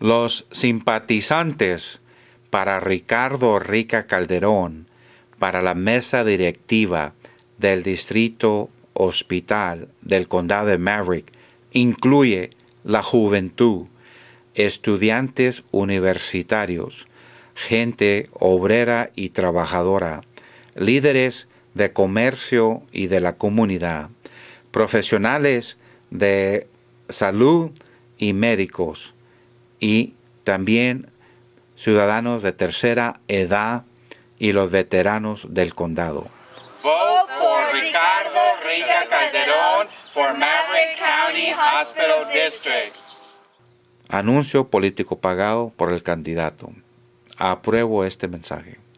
los simpatizantes para Ricardo Rica Calderón, para la mesa directiva del Distrito Hospital del Condado de Maverick, incluye la juventud, estudiantes universitarios, gente obrera y trabajadora, líderes de comercio y de la comunidad, profesionales de salud y médicos, y también ciudadanos de tercera edad y los veteranos del condado. Ricardo Rica Calderón Maverick County Hospital District. Anuncio político pagado por el candidato. Apruebo este mensaje.